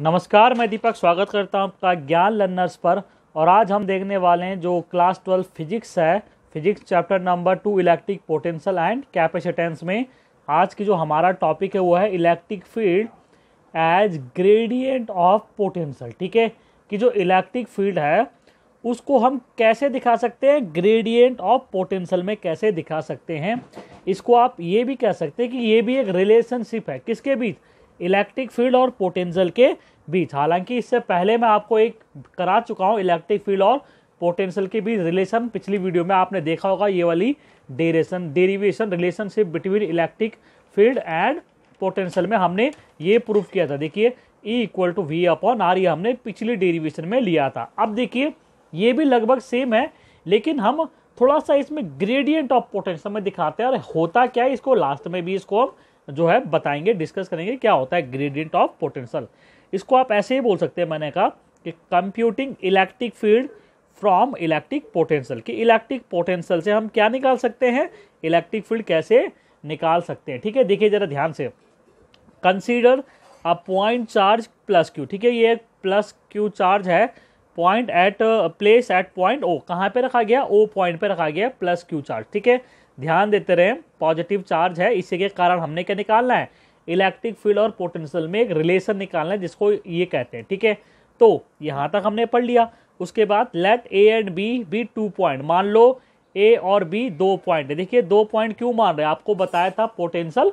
नमस्कार मैं दीपक स्वागत करता हूं आपका ज्ञान लर्नर्स पर और आज हम देखने वाले हैं जो क्लास ट्वेल्व फिजिक्स है physics chapter number two electric potential and capacitance में आज की जो हमारा टॉपिक है वो है electric field as gradient of potential ठीक है कि जो इलेक्ट्रिक फील्ड है उसको हम कैसे दिखा सकते हैं ग्रेडियंट ऑफ पोटेंशियल में कैसे दिखा सकते हैं इसको आप ये भी कह सकते हैं कि ये भी एक रिलेशनशिप है किसके बीच इलेक्ट्रिक फील्ड और पोटेंशियल के बीच हालांकि इससे पहले मैं आपको एक करा चुका हूँ इलेक्ट्रिक फील्ड और पोटेंशियल के बीच रिलेशन पिछली वीडियो में आपने देखा होगा ये वाली डेरेशन derivation relationship between electric field and potential में हमने ये प्रूफ किया था देखिए E equal to V upon R ये हमने पिछली डेरिवेशन में लिया था अब देखिए ये भी लगभग सेम है लेकिन हम थोड़ा सा इसमें ग्रेडियंट ऑफ पोटेंशियल में दिखाते हैं और होता क्या है इसको लास्ट में भी इसको हम जो है बताएंगे डिस्कस करेंगे क्या होता है ग्रेडियंट ऑफ पोटेंशियल इसको आप ऐसे ही बोल सकते हैं मैंने कहा कि computing electric field from electric potential कि इलेक्ट्रिक पोटेंशियल से हम क्या निकाल सकते हैं इलेक्ट्रिक फील्ड कैसे निकाल सकते हैं ठीक है देखिए जरा ध्यान से consider a point charge plus Q ठीक है ये प्लस क्यू चार्ज है point at place at point O कहाँ पे रखा गया ओ पॉइंट पे रखा गया प्लस क्यू चार्ज ठीक है ध्यान देते रहे पॉजिटिव चार्ज है इसी के कारण हमने क्या निकालना है इलेक्ट्रिक फील्ड और पोटेंशियल में एक रिलेशन निकालना है जिसको ये कहते हैं ठीक है तो यहाँ तक हमने पढ़ लिया उसके बाद let A and B be two point मान लो ए और बी दो पॉइंट है देखिए दो पॉइंट क्यों मान रहे हैं आपको बताया था पोटेंशियल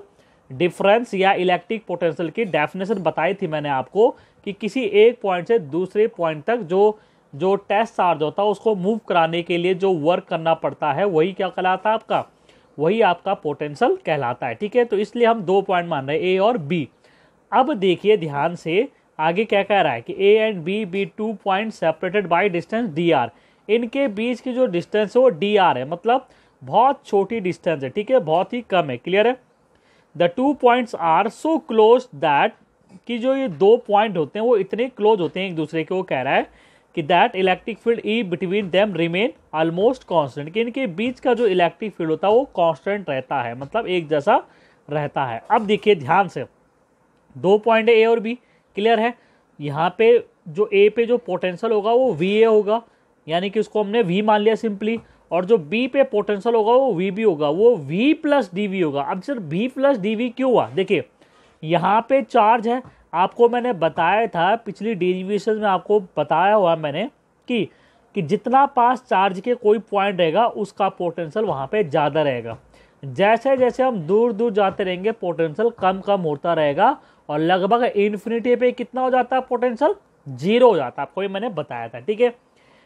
डिफरेंस या इलेक्ट्रिक पोटेंशियल की डेफिनेशन बताई थी मैंने आपको कि किसी एक पॉइंट से दूसरे पॉइंट तक जो जो टेस्ट चार्ज होता है उसको मूव कराने के लिए जो वर्क करना पड़ता है वही क्या कहलाता है आपका वही आपका पोटेंशियल कहलाता है ठीक है तो इसलिए हम दो पॉइंट मान रहे हैं ए और बी अब देखिए ध्यान से आगे क्या कह रहा है कि A and B be two point separated by distance D R इनके बीच की जो डिस्टेंस है वो डी आर है मतलब बहुत छोटी डिस्टेंस है ठीक है बहुत ही कम है क्लियर है the two points are so close that कि जो ये दो पॉइंट होते हैं वो इतने क्लोज होते हैं एक दूसरे के वो कह रहा है कि that electric field E between them remain almost constant कि इनके बीच का जो इलेक्ट्रिक फील्ड होता है वो कांस्टेंट रहता है मतलब एक जैसा रहता है अब देखिए ध्यान से दो पॉइंट ए और बी क्लियर है यहाँ पे जो ए पे जो पोटेंशियल होगा वो वी ए होगा यानी कि उसको हमने वी मान लिया सिंपली और जो बी पे पोटेंशियल होगा वो वी बी होगा वो वी प्लस डी वी होगा अब sir V plus D V क्यों हुआ देखिए यहाँ पे चार्ज है आपको मैंने बताया था पिछली डेरिवेशन में आपको बताया हुआ मैंने कि कि जितना पास चार्ज के कोई पॉइंट रहेगा उसका पोटेंशियल वहाँ पे ज़्यादा रहेगा जैसे जैसे हम दूर दूर जाते रहेंगे पोटेंशियल कम कम होता रहेगा और लगभग इन्फिनिटी पे कितना हो जाता है पोटेंशियल जीरो हो जाता है आपको ये मैंने बताया था ठीक है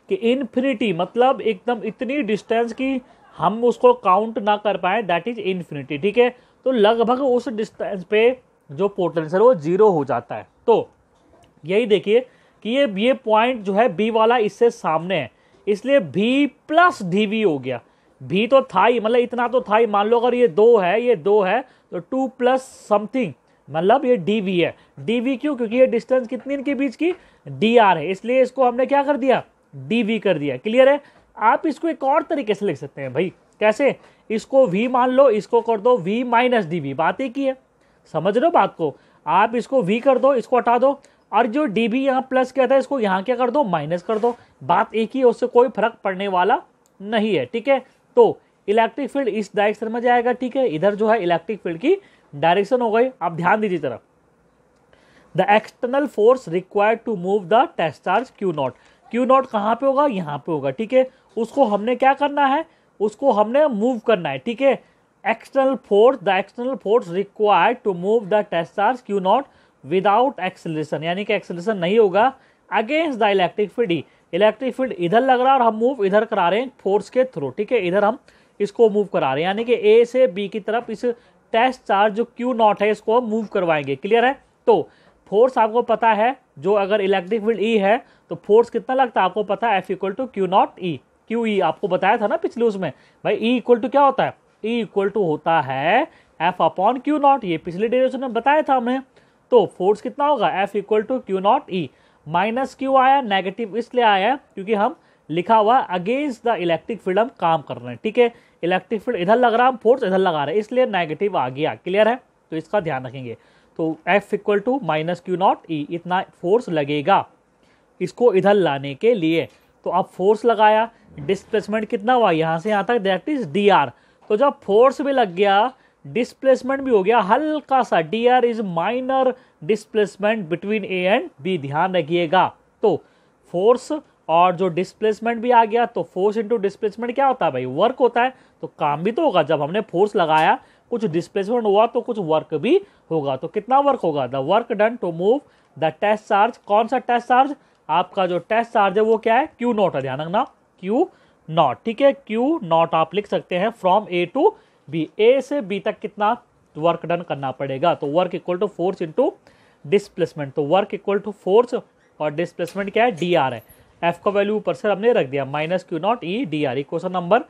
कि इन्फिनिटी मतलब एकदम इतनी डिस्टेंस की हम उसको काउंट ना कर पाए दैट इज इन्फिनिटी ठीक है तो लगभग उस डिस्टेंस पे जो पोटेंशियल वो जीरो हो जाता है तो यही देखिए कि ये ये पॉइंट जो है बी वाला इससे सामने है इसलिए भी प्लस डी वी हो गया भी तो था ही मतलब इतना तो था ही मान लो अगर ये दो है ये दो है तो टू प्लस समथिंग मतलब ये डी वी है डी वी क्यों क्योंकि ये डिस्टेंस कितनी इनके बीच की डी आर है इसलिए इसको हमने क्या कर दिया डी वी कर दिया क्लियर है आप इसको एक और तरीके से लिख सकते हैं भाई कैसे इसको वी मान लो इसको कर दो वी माइनस डी वी बात एक ही है समझ रहे हो बात को आप इसको वी कर दो इसको हटा दो और जो डी बी यहाँ प्लस कहता है इसको यहाँ क्या कर दो माइनस कर दो बात एक ही है उससे कोई फर्क पड़ने वाला नहीं है ठीक है तो इलेक्ट्रिक फील्ड इस डायरेक्शन में जाएगा ठीक है इधर जो है इलेक्ट्रिक फील्ड की डायरेक्शन हो गई आप ध्यान दीजिए तरफ the external force required to move the test charge Q not Q not कहाँ पे होगा यहाँ पे होगा ठीक है उसको हमने क्या करना है उसको हमने मूव करना है ठीक है external force the external force required to move the test charge Q not without acceleration यानी कि एक्सलेशन नहीं होगा against the electric field e electric field इधर लग रहा है और हम मूव इधर करा रहे हैं फोर्स के थ्रू ठीक है इधर हम इसको मूव करा रहे हैं यानी कि ए से बी की तरफ इस टेस्ट चार्ज जो क्यू नॉट है इसको हम मूव करवाएंगे क्लियर है तो फोर्स आपको पता है जो अगर इलेक्ट्रिक फील्ड ई है तो फोर्स कितना लगता है आपको पता है F equal to Q not E Q E आपको बताया था ना पिछले उसमें भाई ई इक्वल टू क्या होता है ई इक्वल टू होता है एफ अपॉन क्यू नॉट ये पिछले डेरिवेशन में बताया था हमने तो फोर्स कितना होगा F equal to Q not E minus Q आया नेगेटिव इसलिए आया क्योंकि हम लिखा हुआ अगेंस्ट द इलेक्ट्रिक फील्ड हम काम कर रहे हैं ठीक है इलेक्ट्रिक फील्ड इधर लग रहा हम फोर्स इधर लगा रहे हैं इसलिए नेगेटिव आ गया क्लियर है तो इसका ध्यान रखेंगे तो F equal to minus Q not E इतना फोर्स लगेगा इसको इधर लाने के लिए तो अब फोर्स लगाया डिस्प्लेसमेंट कितना हुआ यहाँ से यहाँ तक दैट इज डी आर तो जब फोर्स भी लग गया डिस्प्लेसमेंट भी हो गया हल्का सा D R is minor displacement between A and B ध्यान रखिएगा तो फोर्स और जो डिस्प्लेसमेंट भी आ गया तो फोर्स इंटू डिस्प्लेसमेंट क्या होता है भाई वर्क होता है तो काम भी तो होगा जब हमने फोर्स लगाया कुछ डिस्प्लेसमेंट हुआ तो कुछ वर्क भी होगा तो कितना वर्क होगा the work done to move the test charge कौन सा टेस्ट चार्ज आपका जो टेस्ट चार्ज है वो क्या है क्यू नोट है ध्यान रखना क्यू नॉट ठीक है क्यू नॉट आप लिख सकते हैं from A to B A से बी तक कितना वर्क डन करना पड़ेगा तो work equal to force into displacement तो वर्क इक्वल टू फोर्स और डिसप्लेसमेंट क्या है डी आर है एफ का वैल्यू ऊपर से हमने रख दिया minus Q not E D R question number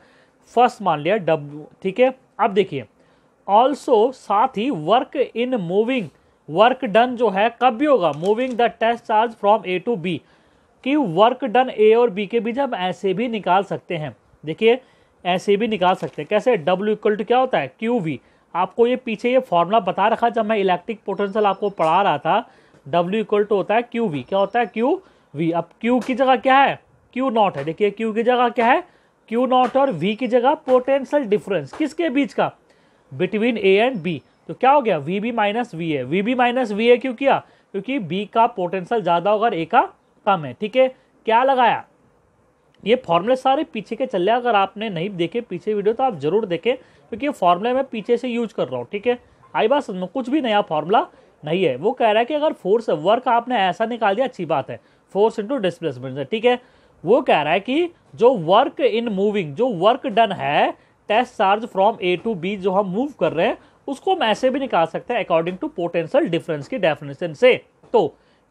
first मान लिया डब्ल्यू ठीक है अब देखिए ऑल्सो साथ ही work in moving work done जो है कब भी होगा moving the test charge from A to B कि वर्क डन ए और बी के बीच हम ऐसे भी निकाल सकते हैं देखिए ऐसे भी निकाल सकते हैं कैसे डब्ल्यू इक्वल टू क्या होता है क्यू वी आपको ये पीछे ये फॉर्मूला बता रखा जब मैं इलेक्ट्रिक पोटेंशियल आपको पढ़ा रहा था डब्ल्यू इक्वल टू होता है क्यू वी क्या होता है क्यू वी अब क्यू की जगह क्या है क्यू नॉट है देखिए क्यू की जगह क्या है क्यू नॉट और वी की जगह पोटेंशियल डिफरेंस किसके बीच का बिटवीन ए एंड बी तो क्या हो गया V B minus V A V B minus V A क्यों किया क्योंकि बी का पोटेंशियल ज़्यादा होगा ए का कम है ठीक है क्या लगाया ये फॉर्मूले सारे पीछे के चल रहे अगर आपने नहीं देखे पीछे वीडियो तो आप जरूर देखें क्योंकि ये फॉर्मूले मैं पीछे से यूज कर रहा हूँ ठीक है आई बात समझ कुछ भी नया फॉर्मूला नहीं है वो कह रहा है कि अगर फोर्स वर्क आपने ऐसा निकाल दिया अच्छी बात है फोर्स इंटू डिस्प्लेसमेंट ठीक है वो कह रहा है कि जो वर्क इन मूविंग जो वर्क डन है test charge from A to B जो हम मूव कर रहे हैं उसको हम ऐसे भी निकाल सकते हैं अकॉर्डिंग टू पोटेंशियल डिफरेंस की डेफिनेशन से तो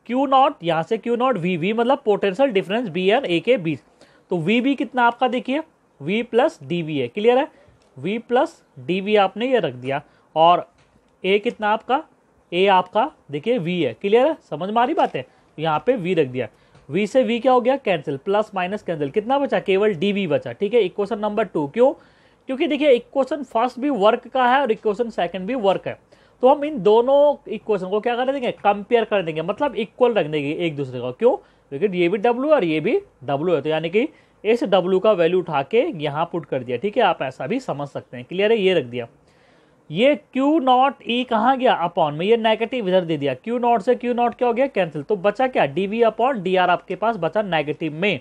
क्यू नॉट यहाँ से क्यू नॉट वी वी मतलब potential difference B and A के बीच तो वी बी कितना आपका देखिए वी प्लस डी वी है क्लियर है वी प्लस डी वी आपने ये रख दिया और ए कितना आपका ए आपका देखिए वी है क्लियर है समझ में आ रही बात है तो यहाँ पे वी रख दिया वी से वी क्या हो गया कैंसिल प्लस माइनस कैंसिल कितना बचा केवल डी वी बचा ठीक है इक्वेशन नंबर टू क्यों क्योंकि देखिए इक्वेशन फर्स्ट भी वर्क का है और इक्वेशन सेकंड भी वर्क है तो हम इन दोनों इक्वेशन को क्या कर देंगे कंपेयर कर देंगे मतलब इक्वल रख देंगे एक दूसरे का क्यों क्योंकि ये भी डब्ल्यू और ये भी डब्ल्यू है तो यानी कि इस डब्ल्यू का वैल्यू उठा के यहाँ पुट कर दिया ठीक है आप ऐसा भी समझ सकते हैं क्लियर है ये रख दिया ये क्यू नॉट ई कहाँ गया अपॉन में ये नेगेटिव इधर दे दिया क्यू नॉट से क्यू नॉट क्या हो गया कैंसिल तो बचा क्या D V upon D R आपके पास बचा नेगेटिव में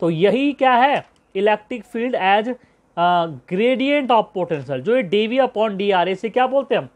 तो यही क्या है electric field as gradient of potential जो ये D V upon D R A से क्या बोलते हैं हम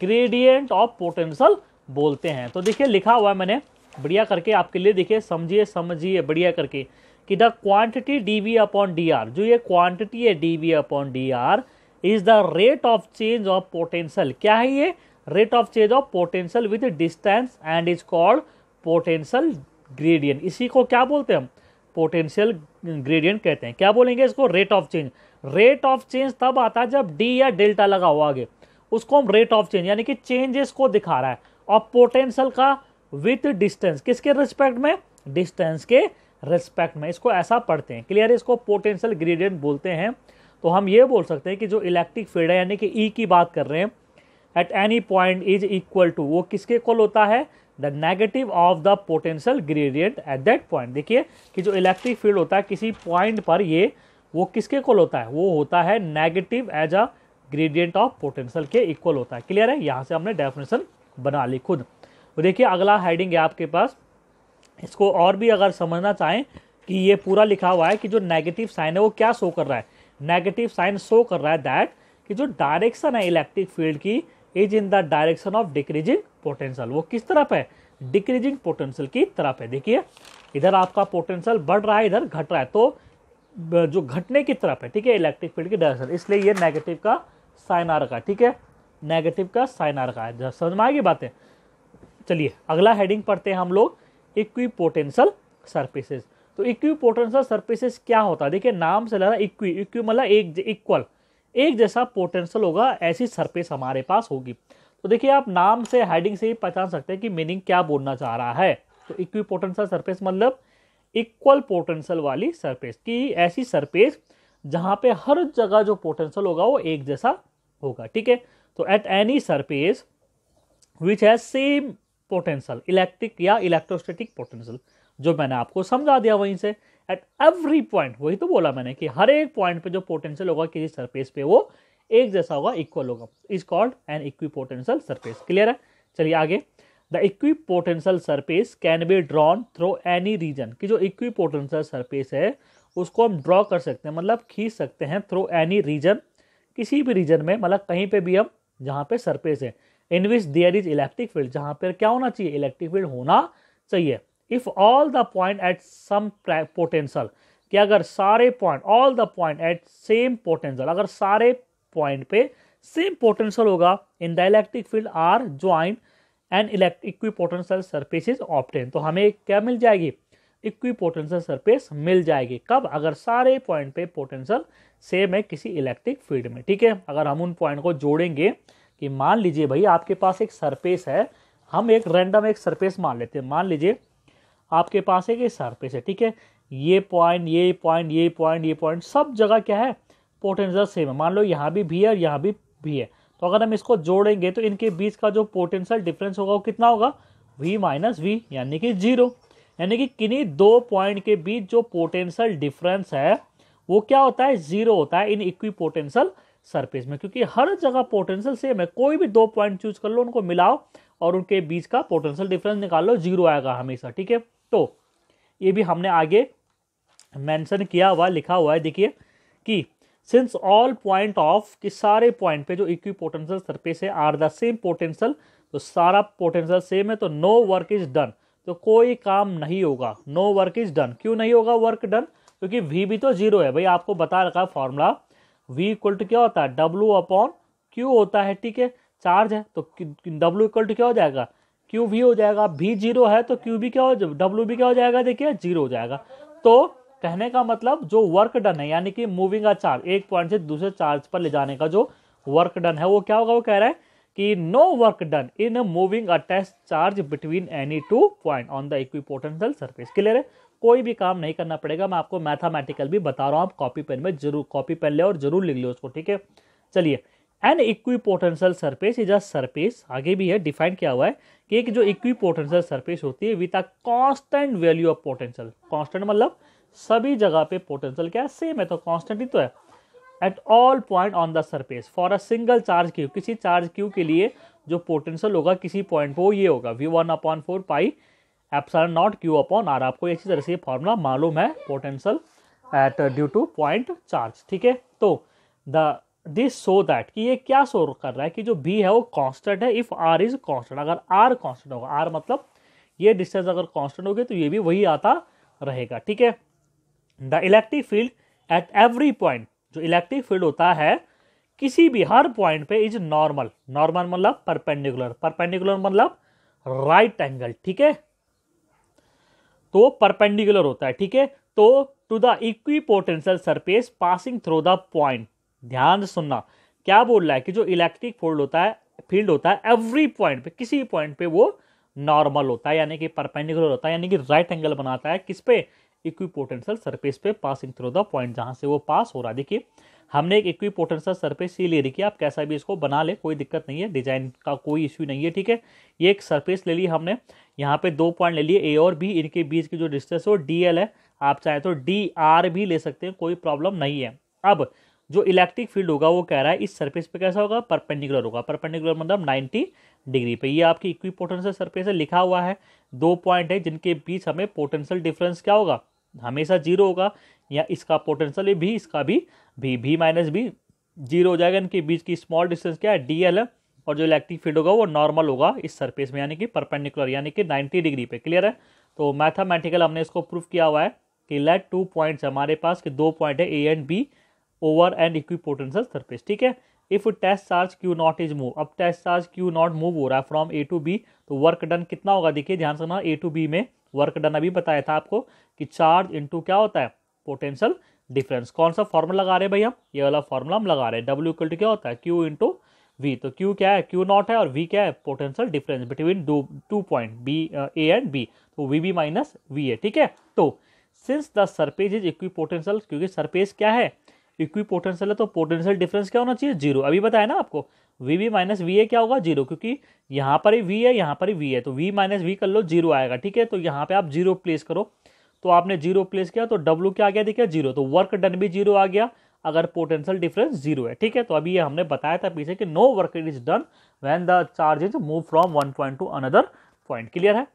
ग्रेडियंट ऑफ पोटेंशियल बोलते हैं तो देखिए लिखा हुआ है मैंने बढ़िया करके आपके लिए देखिए समझिए समझिए बढ़िया करके कि the quantity D V upon D R जो ये क्वांटिटी है D V upon D R is the rate of change of potential क्या है ये rate of change of potential with distance and is called potential gradient इसी को क्या बोलते हैं हम पोटेंशियल ग्रेडियंट कहते हैं क्या बोलेंगे इसको rate of change rate of change तब आता है जब डी या डेल्टा लगा हुआ आगे उसको हम रेट ऑफ चेंज यानी कि चेंजेस को दिखा रहा है और पोटेंशियल का विथ डिस्टेंस किसके रिस्पेक्ट में डिस्टेंस के रिस्पेक्ट में इसको ऐसा पढ़ते हैं क्लियर इसको पोटेंशियल ग्रेडियंट बोलते हैं तो हम ये बोल सकते हैं कि जो इलेक्ट्रिक फील्ड है यानी कि ई e की बात कर रहे हैं at any point is equal to वो किसके कॉल होता है the negative of the potential gradient at that point देखिए कि जो इलेक्ट्रिक फील्ड होता है किसी पॉइंट पर ये वो किसके कॉल होता है वो होता है negative as a gradient of potential के इक्वल होता है क्लियर है यहाँ से हमने डेफिनेशन बना ली खुद तो देखिए अगला हेडिंग है आपके पास इसको और भी अगर समझना चाहें कि ये पूरा लिखा हुआ है कि जो नेगेटिव साइन है वो क्या शो कर रहा है नेगेटिव साइन शो कर रहा है दैट कि जो डायरेक्शन है इलेक्ट्रिक फील्ड की is in the direction of decreasing potential वो किस तरफ है डिक्रीजिंग पोटेंशियल की तरफ है देखिए इधर आपका पोटेंशियल बढ़ रहा है इधर घट रहा है तो जो घटने की तरफ है ठीक है इलेक्ट्रिक फील्ड की डायरेक्शन इसलिए ये नेगेटिव का साइन रखा है ठीक है नेगेटिव का साइन आ रखा है समझ में आएगी बातें चलिए अगला हेडिंग पढ़ते हैं हम लोग इक्वी पोटेंशल सर्फेसिस तो इक्वी पोटेंशल सर्फेसिस क्या होता है देखिए नाम से लगा इक्वी इक्वी मतलब एक इक्वल एक जैसा पोटेंशल होगा ऐसी सरफेस हमारे पास होगी तो देखिए आप नाम से हेडिंग से ही पहचान सकते हैं कि मीनिंग क्या बोलना चाह रहा है तो इक्वी पोटेंशल सर्फेस मतलब इक्वल पोटेंशियल वाली सरफेस की ऐसी सरफेस जहां पे हर जगह जो पोटेंशियल होगा वो एक जैसा होगा ठीक है तो at any surface which has same potential electric या इलेक्ट्रोस्टेटिक पोटेंशियल जो मैंने आपको समझा दिया वहीं से एट एवरी पॉइंट वही तो बोला मैंने कि हर एक पॉइंट पे जो पोटेंशियल होगा किसी सरफेस पे वो एक जैसा होगा इक्वल होगा is called an equipotential surface clear है चलिए आगे the equipotential surface can be drawn through any region की जो इक्विपोटेंशियल सरफेस है उसको हम ड्रॉ कर सकते हैं मतलब खींच सकते हैं थ्रो एनी रीजन किसी भी रीजन में मतलब कहीं पे भी हम जहाँ पे सरफेस है in which there is electric field जहाँ पर क्या होना चाहिए इलेक्ट्रिक फील्ड होना चाहिए if all the point at same potential कि अगर सारे point all the point at same potential अगर सारे पॉइंट पे सेम पोटेंशियल होगा in the electric field are joined and equipotential surface is obtained तो हमें क्या मिल जाएगी इक्विपोटेंशियल सरफेस मिल जाएगी कब अगर सारे पॉइंट पे पोटेंशियल सेम है किसी इलेक्ट्रिक फील्ड में ठीक है अगर हम उन पॉइंट को जोड़ेंगे कि मान लीजिए भाई आपके पास एक सरफेस है हम एक रैंडम एक सरफेस मान लेते हैं मान लीजिए आपके पास एक सरफेस है ठीक है ये पॉइंट ये पॉइंट ये पॉइंट ये पॉइंट सब जगह क्या है पोटेंशियल सेम है मान लो यहाँ भी भी है और यहाँ भी भी है तो अगर हम इसको जोड़ेंगे तो इनके बीच का जो पोटेंशियल डिफरेंस होगा वो कितना होगा वी माइनस वी यानी कि जीरो यानी कि किन्हीं दो पॉइंट के बीच जो पोटेंशियल डिफरेंस है वो क्या होता है जीरो होता है इन इक्वी पोटेंशियल सरफेस में क्योंकि हर जगह पोटेंशियल सेम है कोई भी दो पॉइंट चूज कर लो उनको मिलाओ और उनके बीच का पोटेंशियल डिफरेंस निकाल लो जीरो आएगा हमेशा ठीक है तो ये भी हमने आगे मेंशन किया हुआ लिखा हुआ है देखिए कि सिंस ऑल पॉइंट ऑफ कि सारे पॉइंट पे जो इक्वी पोटेंशियल सरफेस है आर द सेम पोटेंशियल तो सारा पोटेंशियल सेम है तो नो वर्क इज डन तो कोई काम नहीं होगा नो वर्क इज डन क्यों नहीं होगा वर्क डन क्योंकि वी भी तो जीरो है भाई आपको बता रखा फॉर्मूला वी इक्वल टू क्या होता है डब्लू अपॉन क्यू होता है ठीक है चार्ज है तो डब्लू इक्वल टू क्या हो जाएगा क्यू भी हो जाएगा भी जीरो है तो क्यू भी क्या हो डब्लू भी क्या हो जाएगा देखिए जीरो हो जाएगा तो कहने का मतलब जो वर्क डन है यानी कि मूविंग अ चार्ज एक पॉइंट से दूसरे चार्ज पर ले जाने का जो वर्क डन है वो क्या होगा वो कह रहा है कि no work done in moving a test charge between any two point on the equipotential surface clear है कोई भी काम नहीं करना पड़ेगा मैं आपको मैथामेटिकल भी बता रहा हूँ आप कॉपी पेन में जरूर कॉपी पेन ले और जरूर लिख लो उसको ठीक है चलिए an equipotential surface is a surface आगे भी है डिफाइन किया हुआ है कि एक जो इक्विपोटेंशियल सरफेस होती है with a constant value of potential constant मतलब सभी जगह पे पोटेंशियल क्या है सेम है तो कॉन्स्टेंट ही तो है at all point on the surface for a single charge Q किसी चार्ज क्यू के लिए जो पोटेंशियल होगा किसी पॉइंट पर वो ये होगा V one upon four pi epsilon not Q upon R आपको अच्छी तरह से ये फॉर्मूला मालूम है potential at due to point charge ठीक है तो द दिस शो दैट कि ये क्या शो कर रहा है कि जो बी है वो कॉन्स्टेंट है इफ़ आर इज कॉन्स्टेंट अगर आर कॉन्स्टेंट होगा आर मतलब ये डिस्टेंस अगर कॉन्स्टेंट होगी तो ये भी वही आता रहेगा ठीक है the electric field at every point जो इलेक्ट्रिक फील्ड होता है किसी भी हर पॉइंट पे इज नॉर्मल नॉर्मल मतलब परपेंडिकुलर परपेंडिकुलर मतलब राइट एंगल ठीक है तो परपेंडिकुलर होता है ठीक है तो to the equipotential surface passing through the point ध्यान से सुनना क्या बोल रहा है कि जो इलेक्ट्रिक फील्ड होता है फील्ड होता है एवरी पॉइंट पे किसी पॉइंट पे वो नॉर्मल होता है यानी कि परपेंडिकुलर होता है यानी कि राइट एंगल बनाता है किस पे इक्विपोटेंशियल सरफेस पे पासिंग थ्रू द पॉइंट जहां से वो पास हो रहा है देखिए हमने एक इक्विपोटेंशियल सरफेस ये ले रखी है आप कैसा भी इसको बना ले कोई दिक्कत नहीं है डिजाइन का कोई इश्यू नहीं है ठीक है ये एक सरफेस ले ली हमने यहाँ पे दो पॉइंट ले लिए ए और बी इनके बीच की जो डिस्टेंस है वो डी है आप चाहें तो डी आर भी ले सकते हैं कोई प्रॉब्लम नहीं है अब जो इलेक्ट्रिक फील्ड होगा वो कह रहा है इस सरफेस पे कैसा होगा परपेंडिकुलर होगा परपेंडिकुलर मतलब 90 डिग्री पे ये आपकी इक्वी पोटेंशियल सरफेस है लिखा हुआ है दो पॉइंट है जिनके बीच हमें पोटेंशियल डिफरेंस क्या होगा हमेशा जीरो होगा या इसका पोटेंशियल भी इसका भी भी भी माइनस भी जीरो हो जाएगा इनके बीच की स्मॉल डिस्टेंस क्या है डी एल है और जो इलेक्ट्रिक फील्ड होगा वो नॉर्मल होगा इस सरफेस में यानी कि परपेंडिकुलर यानी कि 90 डिग्री पे क्लियर है तो मैथमेटिकल हमने इसको प्रूफ किया हुआ है कि लेट टू पॉइंट्स हमारे पास कि दो पॉइंट है A and B over and equipotential surface ठीक है if test charge Q naught is move अब test charge Q naught move हो रहा है फ्रॉम ए टू बी तो वर्क डन कितना होगा देखिए ध्यान से ना ए टू बी में वर्क डन अभी बताया था आपको कि चार्ज इंटू क्या होता है पोटेंशियल डिफरेंस कौन सा फॉर्मूला लगा रहे हैं भाई हम ये वाला फॉर्मूला हम लगा रहे हैं डब्ल्यू इक्वल टू क्या होता है क्यू इंटू वी तो क्यू क्या है क्यू नॉट है और वी क्या है potential difference between two two point B A and B तो वी बी माइनस वी है ठीक है तो since the surface is equipotential क्योंकि सरपेज क्या है इक्वी पोटेंशियल है तो पोटेंशियल डिफरेंस क्या होना चाहिए जीरो अभी बताया ना आपको V V minus V A क्या होगा जीरो क्योंकि यहाँ पर ही वी है यहाँ पर ही वी है तो वी माइनस वी कर लो जीरो आएगा ठीक है तो यहाँ पे आप जीरो प्लेस करो तो आपने जीरो प्लेस किया तो डब्ल्यू क्या आ गया देखिए जीरो तो वर्क डन भी जीरो आ गया अगर पोटेंशियल डिफरेंस जीरो है ठीक है तो अभी ये हमने बताया था पीछे कि no work it is done when the charge is move from one point to another point clear है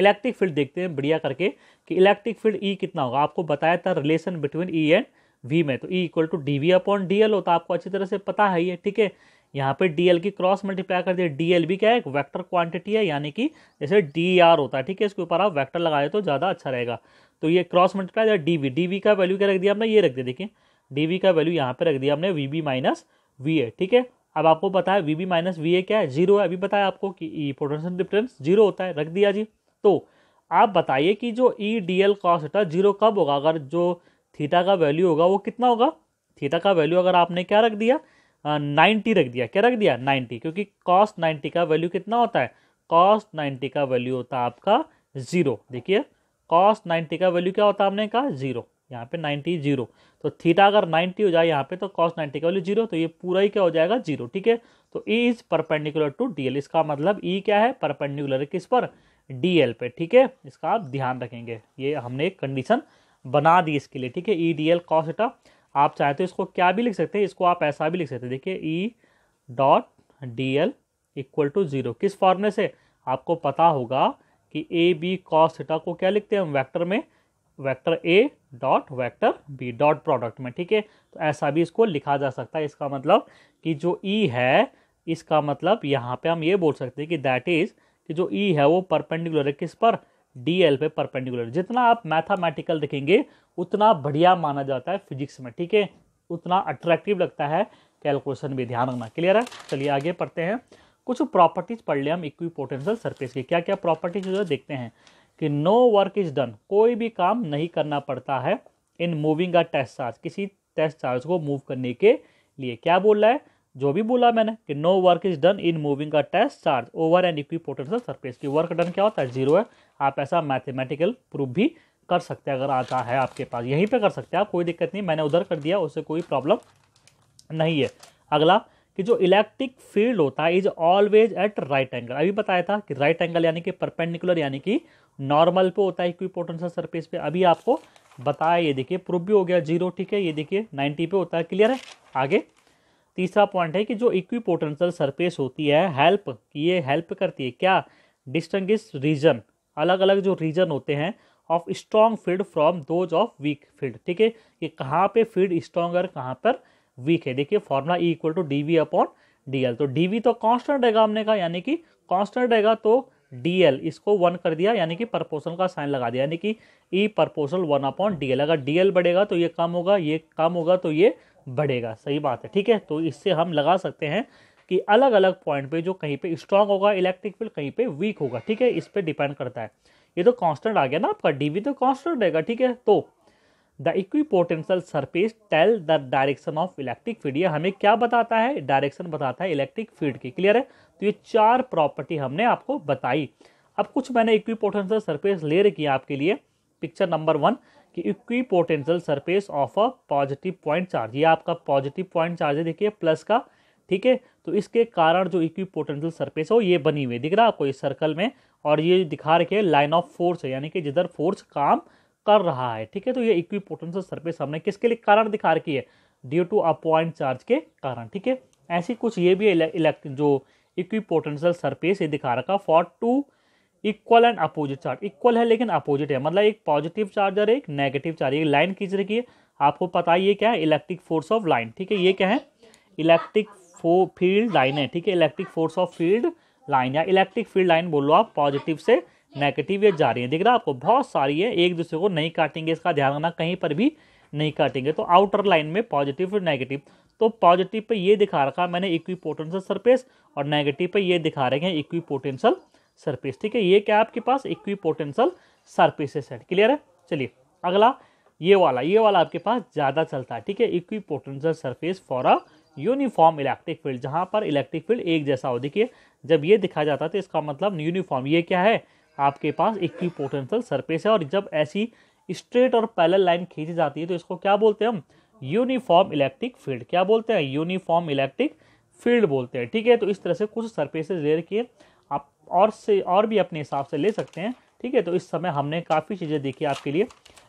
इलेक्ट्रिक फील्ड देखते हैं बढ़िया करके कि इलेक्ट्रिक फील्ड ई कितना होगा आपको बताया था relation between E and V में तो E equal to D V upon D L हो तो आपको अच्छी तरह से पता है ये ठीक है यहाँ पे डी एल की क्रॉस मल्टीप्लाई कर दिया डी एल भी क्या है एक वैक्टर क्वांटिटी है यानी कि जैसे डी आर होता है ठीक है इसके ऊपर आप वैक्टर लगाए तो ज़्यादा अच्छा रहेगा तो ये क्रॉस मल्टीप्लाई या डी वी डी वी का वैल्यू क्या रख दिया हमने ये रख दिया देखिए डी वी का वैल्यू यहाँ पे रख दिया हमने V B minus V A ठीक है अब आपको पता है V B minus V A क्या है जीरो है अभी बताया आपको कि ई पोटेंशियल डिफरेंस जीरो होता है रख दिया जी तो आप बताइए कि जो E D L cos zero कब होगा अगर जो थीटा का वैल्यू होगा वो कितना होगा थीटा का वैल्यू अगर आपने क्या रख दिया नाइन्टी रख दिया क्या रख दिया नाइन्टी क्योंकि कॉस्ट नाइन्टी का वैल्यू कितना होता है कॉस्ट नाइन्टी का वैल्यू होता है आपका ज़ीरो देखिए कॉस्ट नाइन्टी का वैल्यू क्या होता है आपने कहा ज़ीरो यहाँ पे नाइन्टी जीरो तो थीटा अगर नाइन्टी हो जाए यहाँ पे तो कॉस नाइन्टी का वैल्यू जीरो तो ये पूरा ही क्या हो जाएगा जीरो ठीक है तो E is perpendicular to D L इसका मतलब ई e क्या है परपेंडिकुलर किस पर डी पे ठीक है इसका आप ध्यान रखेंगे ये हमने एक कंडीशन बना दी इसके लिए ठीक है ई डी एल कॉस्टा आप चाहे तो इसको क्या भी लिख सकते हैं इसको आप ऐसा भी लिख सकते हैं देखिए E dot D L equal to zero किस फॉर्मूले से आपको पता होगा कि ए बी कॉस थीटा को क्या लिखते हैं हम वैक्टर में vector A dot vector B dot product में ठीक है तो ऐसा भी इसको लिखा जा सकता है इसका मतलब कि जो ई e है इसका मतलब यहाँ पे हम ये बोल सकते हैं कि दैट इज़ कि जो ई e है वो परपेंडिकुलर है किस पर डी एल पे परपेंडिकुलर जितना आप मैथामेटिकल देखेंगे उतना बढ़िया माना जाता है फिजिक्स में ठीक है उतना अट्रैक्टिव लगता है कैलकुलेशन भी ध्यान रखना क्लियर है चलिए आगे पढ़ते हैं कुछ प्रॉपर्टीज पढ़ लें हम इक्वी पोटेंशियल सर्फेस की क्या क्या प्रॉपर्टीज जो देखते हैं कि नो वर्क इज डन कोई भी काम नहीं करना पड़ता है in moving a test charge किसी टेस्ट चार्ज को मूव करने के लिए क्या बोल रहा है जो भी बोला मैंने कि no work is done in moving a test charge over an equipotential surface की वर्क डन क्या होता है जीरो है आप ऐसा मैथमेटिकल प्रूफ भी कर सकते हैं अगर आता है आपके पास यहीं पे कर सकते हैं आप कोई दिक्कत नहीं मैंने उधर कर दिया उससे कोई प्रॉब्लम नहीं है अगला कि जो इलेक्ट्रिक फील्ड होता है is always at right angle अभी बताया था कि राइट एंगल यानी कि परपेंडिकुलर यानी कि नॉर्मल पे होता है इक्वी पोटेंशियल सरफेस पे अभी आपको बताया ये देखिए प्रूफ भी हो गया जीरो ठीक है ये देखिए नाइन्टी पे होता है क्लियर है आगे तीसरा पॉइंट है कि जो इक्वी पोटेंशियल सरफेस होती है हेल्प ये हेल्प करती है क्या डिस्टिंग रीजन अलग अलग जो रीजन होते हैं of strong field from those of weak field ठीक है कि कहाँ पे फील्ड स्ट्रॉन्ग है कहाँ पर वीक है देखिए formula E equal to D V upon D L तो डी वी तो कॉन्स्टेंट रहेगा हमने कहा यानी कि कॉन्स्टेंट रहेगा तो डी एल इसको वन कर दिया यानी कि परपोशन का साइन लगा दिया यानी कि E proportion one upon D L अगर डी एल बढ़ेगा तो ये कम होगा ये कम होगा तो ये बढ़ेगा सही बात है ठीक है तो इससे हम लगा सकते हैं कि अलग अलग पॉइंट पे जो कहीं पे स्ट्रांग होगा इलेक्ट्रिक फील्ड कहीं पे वीक होगा ठीक है इस पर डिपेंड करता है ये तो कांस्टेंट आ गया ना आपका डीवी तो कांस्टेंट रहेगा ठीक है तो the equipotential surface tell the direction of electric field ये हमें क्या बताता है डायरेक्शन बताता है इलेक्ट्रिक फील्ड की क्लियर है तो ये चार प्रॉपर्टी हमने आपको बताई अब कुछ मैंने इक्विपोटेंशियल सरफेस ले रखी है आपके लिए पिक्चर नंबर वन कि equipotential surface of a positive point charge ये आपका पॉजिटिव पॉइंट चार्ज है देखिए प्लस का ठीक है तो इसके कारण जो इक्विपोटेंशियल सरफेस वो ये बनी हुई दिख रहा है आपको इस सर्कल में और ये दिखा रखे लाइन ऑफ फोर्स है यानी कि जिधर फोर्स काम कर रहा है ठीक है तो ये इक्विपोटेंशियल सर्फेस हमने किसके लिए कारण दिखा रखी है ड्यू टू अपॉइंट चार्ज के कारण ठीक है ऐसी कुछ ये भी इलेक्ट जो इक्विपोटेंशियल सर्फेस ये दिखा रखा for two equal and opposite charge equal है लेकिन अपोजिट है मतलब एक पॉजिटिव चार्ज और एक नेगेटिव चार्ज एक लाइन खींच रखी है आपको पता है ये क्या है इलेक्ट्रिक फोर्स ऑफ लाइन ठीक है ये क्या है इलेक्ट्रिक फो फील्ड लाइन है ठीक है electric force of field line या इलेक्ट्रिक फील्ड लाइन बोलो आप पॉजिटिव से नेगेटिव ये जा रही है दिख रहा आपको बहुत सारी है एक दूसरे को नहीं काटेंगे इसका ध्यान रखना कहीं पर भी नहीं काटेंगे तो आउटर लाइन में पॉजिटिव और नेगेटिव तो पॉजिटिव पे ये दिखा रखा मैंने पोटेंशियल सरफेस और नेगेटिव पे ये दिखा रहे हैं पोटेंशियल सरफेस ठीक है ये क्या आपके पास पोटेंशियल सरफेसेस है क्लियर है चलिए अगला ये वाला ये वाला आपके पास ज़्यादा चलता है ठीक है equipotential surface for a uniform electric field जहाँ पर इलेक्ट्रिक फील्ड एक जैसा हो देखिए जब ये दिखा जाता है तो इसका मतलब यूनिफॉर्म ये क्या है आपके पास इक्वी पोटेंशियल सरफेस है और जब ऐसी स्ट्रेट और पैरल लाइन खींची जाती है तो इसको क्या बोलते हैं हम यूनिफॉर्म इलेक्ट्रिक फील्ड क्या बोलते हैं यूनिफॉर्म इलेक्ट्रिक फील्ड बोलते हैं ठीक है तो इस तरह से कुछ सर्फेसेज ले रखिए आप और से और भी अपने हिसाब से ले सकते हैं ठीक है तो इस समय हमने काफ़ी चीज़ें देखी आपके लिए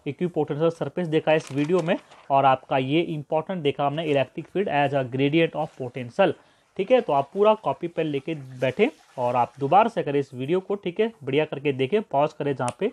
इक्विपोटेंशियल सरफेस देखा इस वीडियो में और आपका ये इंपॉर्टेंट देखा हमने electric field as a gradient of potential ठीक है तो आप पूरा कॉपी पेन लेके बैठें और आप दोबारा से करें इस वीडियो को ठीक है बढ़िया करके देखें पॉज करें जहाँ पे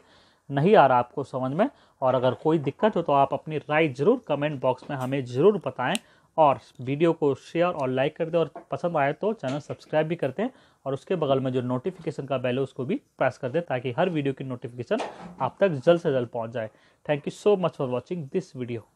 नहीं आ रहा आपको समझ में और अगर कोई दिक्कत हो तो आप अपनी राय ज़रूर कमेंट बॉक्स में हमें ज़रूर बताएं और वीडियो को शेयर और लाइक कर दें और पसंद आए तो चैनल सब्सक्राइब भी करते हैं और उसके बगल में जो नोटिफिकेशन का बेल है उसको भी प्रेस कर दें ताकि हर वीडियो की नोटिफिकेशन आप तक जल्द से जल्द पहुंच जाए thank you so much for watching this video